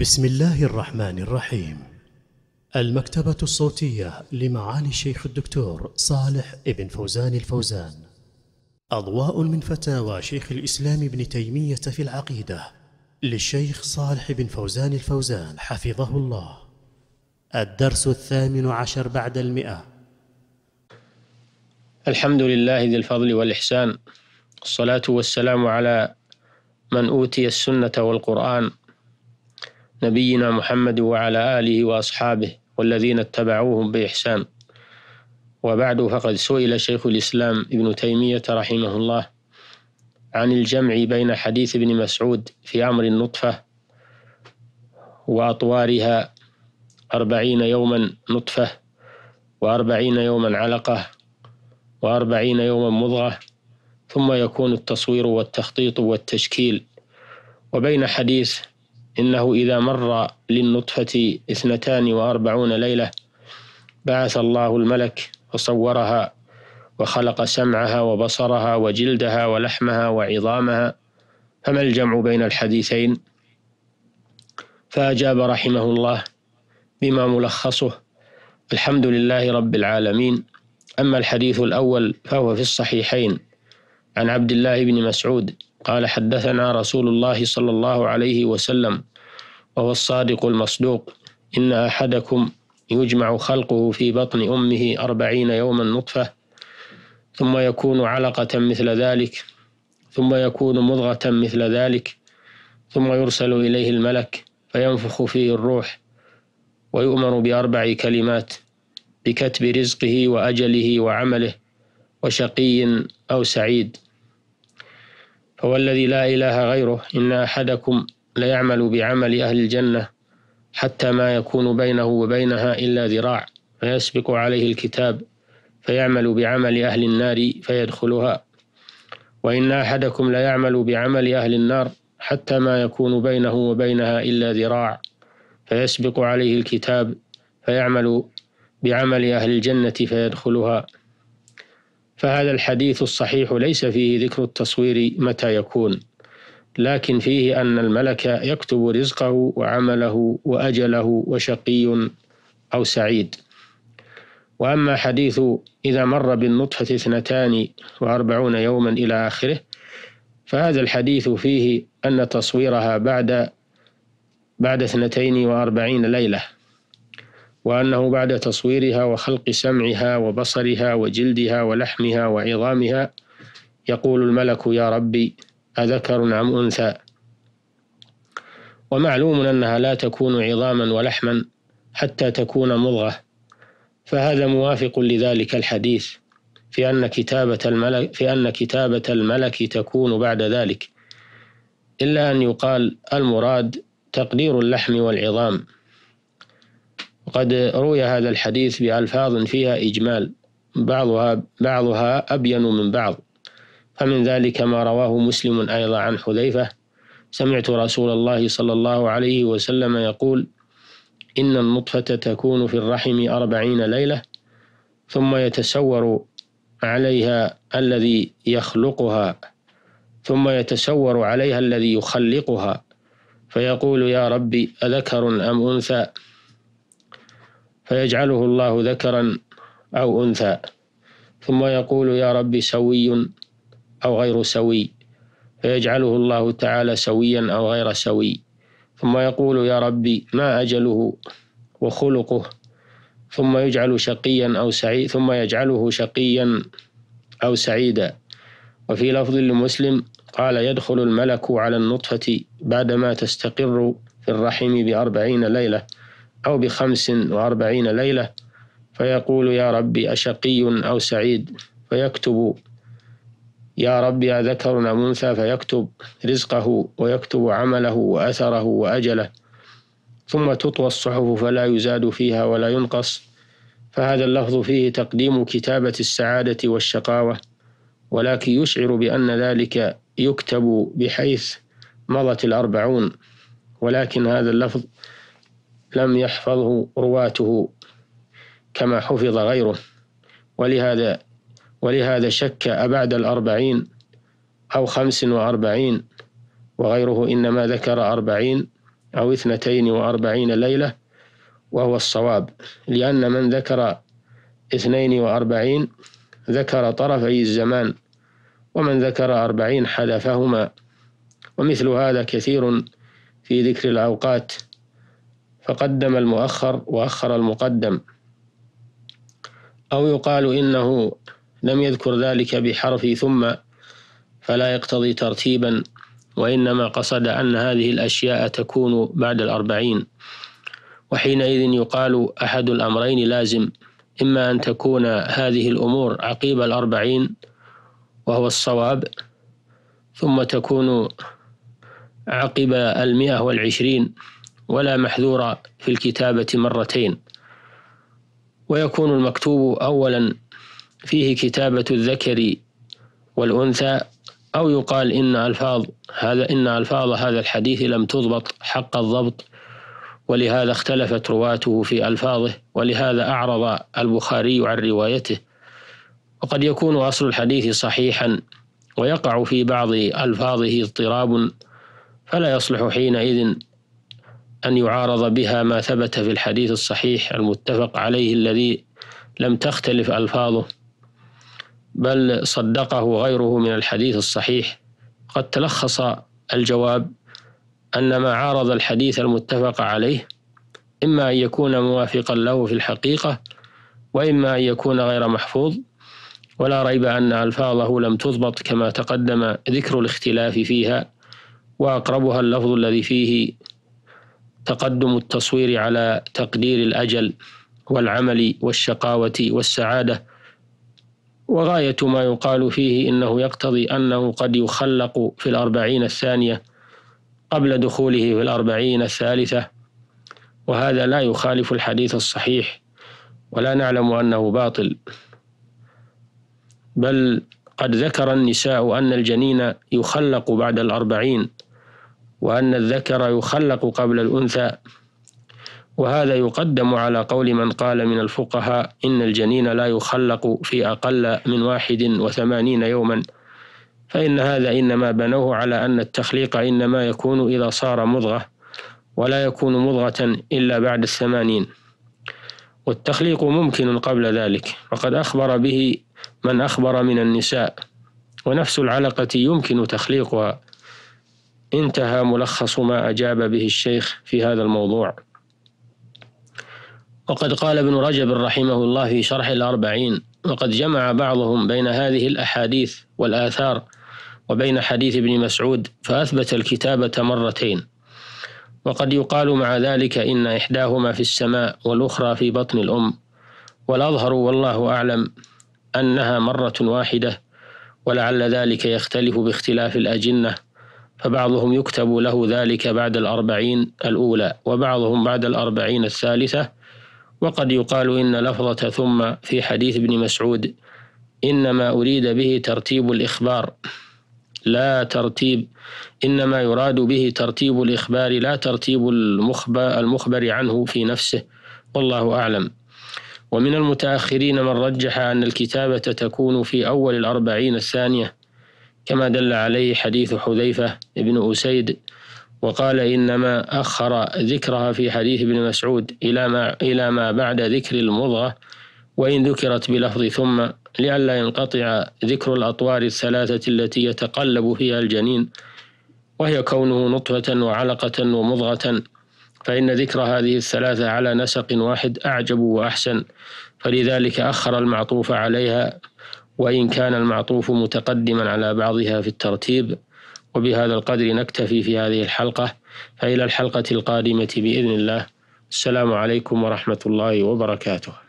بسم الله الرحمن الرحيم المكتبة الصوتية لمعالي الشيخ الدكتور صالح ابن فوزان الفوزان أضواء من فتاوى شيخ الإسلام ابن تيمية في العقيدة للشيخ صالح بن فوزان الفوزان حفظه الله الدرس الثامن عشر بعد المئة الحمد لله ذي الفضل والإحسان الصلاة والسلام على من أوتي السنة والقرآن نبينا محمد وعلى آله وأصحابه والذين اتبعوهم بإحسان وبعد فقد سئل شيخ الإسلام ابن تيمية رحمه الله عن الجمع بين حديث ابن مسعود في أمر النطفة وأطوارها أربعين يوما نطفة وأربعين يوما علقة وأربعين يوما مضغة ثم يكون التصوير والتخطيط والتشكيل وبين حديث إنه إذا مر للنطفة اثنتان وأربعون ليلة بعث الله الملك فصورها وخلق سمعها وبصرها وجلدها ولحمها وعظامها فما الجمع بين الحديثين فأجاب رحمه الله بما ملخصه الحمد لله رب العالمين أما الحديث الأول فهو في الصحيحين عن عبد الله بن مسعود قال حدثنا رسول الله صلى الله عليه وسلم وهو الصادق المصدوق إن أحدكم يجمع خلقه في بطن أمه أربعين يوما نطفة ثم يكون علقة مثل ذلك ثم يكون مضغة مثل ذلك ثم يرسل إليه الملك فينفخ فيه الروح ويؤمر بأربع كلمات بكتب رزقه وأجله وعمله وشقي أو سعيد هو الذي لا إله غيره إن أحدكم ليعمل بعمل أهل الجنة حتى ما يكون بينه وبينها إلا ذراع فيسبق عليه الكتاب فيعمل بعمل أهل النار فيدخلها وإن أحدكم ليعمل بعمل أهل النار حتى ما يكون بينه وبينها إلا ذراع فيسبق عليه الكتاب فيعمل بعمل أهل الجنة فيدخلها فهذا الحديث الصحيح ليس فيه ذكر التصوير متى يكون لكن فيه أن الملك يكتب رزقه وعمله وأجله وشقي أو سعيد وأما حديث إذا مر بالنطفة اثنتان وأربعون يوما إلى آخره فهذا الحديث فيه أن تصويرها بعد بعد اثنتين وأربعين ليلة وأنه بعد تصويرها وخلق سمعها وبصرها وجلدها ولحمها وعظامها يقول الملك يا ربي أذكر أم أنثى ومعلوم أنها لا تكون عظاما ولحما حتى تكون مضغة فهذا موافق لذلك الحديث في أن كتابة الملك في أن كتابة الملك تكون بعد ذلك إلا أن يقال المراد تقدير اللحم والعظام وقد روي هذا الحديث بألفاظ فيها إجمال بعضها بعضها أبين من بعض فمن ذلك ما رواه مسلم أيضا عن حذيفة سمعت رسول الله صلى الله عليه وسلم يقول إن النطفة تكون في الرحم أربعين ليلة ثم يتسور عليها الذي يخلقها ثم يتسور عليها الذي يخلقها فيقول يا ربي أذكر أم أنثى فيجعله الله ذكرا أو أنثى ثم يقول يا ربي سوي أو غير سوي فيجعله الله تعالى سويا أو غير سوي ثم يقول يا ربي ما أجله وخلقه ثم يجعل شقيا أو سعيد ثم يجعله شقيا أو سعيدا وفي لفظ لمسلم قال يدخل الملك على النطفة بعدما تستقر في الرحم بأربعين ليلة أو بخمس وأربعين ليلة فيقول يا ربي أشقي أو سعيد فيكتب يا ربي أذكر أم أنثى فيكتب رزقه ويكتب عمله وأثره وأجله ثم تطوى الصحف فلا يزاد فيها ولا ينقص فهذا اللفظ فيه تقديم كتابة السعادة والشقاوة ولكن يشعر بأن ذلك يكتب بحيث مضت الأربعون ولكن هذا اللفظ لم يحفظه رواته كما حفظ غيره ولهذا ولهذا شك أبعد الأربعين أو خمس وأربعين وغيره إنما ذكر أربعين أو اثنتين وأربعين ليلة وهو الصواب لأن من ذكر اثنين وأربعين ذكر طرفي الزمان ومن ذكر أربعين حذفهما ومثل هذا كثير في ذكر الأوقات فقدم المؤخر وأخر المقدم أو يقال إنه لم يذكر ذلك بحرف ثم فلا يقتضي ترتيبا وإنما قصد أن هذه الأشياء تكون بعد الأربعين وحينئذ يقال أحد الأمرين لازم إما أن تكون هذه الأمور عقيب الأربعين وهو الصواب ثم تكون عقب المئة والعشرين ولا محذور في الكتابة مرتين ويكون المكتوب أولا فيه كتابة الذكر والأنثى أو يقال إن ألفاظ هذا إن ألفاظ هذا الحديث لم تضبط حق الضبط ولهذا اختلفت رواته في ألفاظه ولهذا أعرض البخاري عن روايته وقد يكون أصل الحديث صحيحا ويقع في بعض ألفاظه اضطراب فلا يصلح حينئذ أن يعارض بها ما ثبت في الحديث الصحيح المتفق عليه الذي لم تختلف ألفاظه بل صدقه غيره من الحديث الصحيح قد تلخص الجواب أن ما عارض الحديث المتفق عليه إما أن يكون موافقا له في الحقيقة وإما أن يكون غير محفوظ ولا ريب أن ألفاظه لم تضبط كما تقدم ذكر الاختلاف فيها وأقربها اللفظ الذي فيه تقدم التصوير على تقدير الأجل والعمل والشقاوة والسعادة وغاية ما يقال فيه إنه يقتضي أنه قد يخلق في الأربعين الثانية قبل دخوله في الأربعين الثالثة وهذا لا يخالف الحديث الصحيح ولا نعلم أنه باطل بل قد ذكر النساء أن الجنين يخلق بعد الأربعين وأن الذكر يخلق قبل الأنثى وهذا يقدم على قول من قال من الفقهاء إن الجنين لا يخلق في أقل من واحد وثمانين يوما فإن هذا إنما بنوه على أن التخليق إنما يكون إذا صار مضغة ولا يكون مضغة إلا بعد الثمانين والتخليق ممكن قبل ذلك وقد أخبر به من أخبر من النساء ونفس العلقة يمكن تخليقها انتهى ملخص ما أجاب به الشيخ في هذا الموضوع وقد قال ابن رجب رحمه الله في شرح الأربعين وقد جمع بعضهم بين هذه الأحاديث والآثار وبين حديث ابن مسعود فأثبت الكتابة مرتين وقد يقال مع ذلك إن إحداهما في السماء والأخرى في بطن الأم والأظهر والله أعلم أنها مرة واحدة ولعل ذلك يختلف باختلاف الأجنة فبعضهم يكتب له ذلك بعد الأربعين الأولى وبعضهم بعد الأربعين الثالثة وقد يقال إن لفظة ثم في حديث ابن مسعود إنما أريد به ترتيب الإخبار لا ترتيب إنما يراد به ترتيب الإخبار لا ترتيب المخبر, المخبر عنه في نفسه والله أعلم ومن المتأخرين من رجح أن الكتابة تكون في أول الأربعين الثانية كما دل عليه حديث حذيفة بن أسيد وقال إنما أخر ذكرها في حديث ابن مسعود إلى ما, إلى ما بعد ذكر المضغة وإن ذكرت بلفظ ثم لئلا ينقطع ذكر الأطوار الثلاثة التي يتقلب فيها الجنين وهي كونه نطفة وعلقة ومضغة فإن ذكر هذه الثلاثة على نسق واحد أعجب وأحسن فلذلك أخر المعطوف عليها وإن كان المعطوف متقدما على بعضها في الترتيب وبهذا القدر نكتفي في هذه الحلقة فإلى الحلقة القادمة بإذن الله السلام عليكم ورحمة الله وبركاته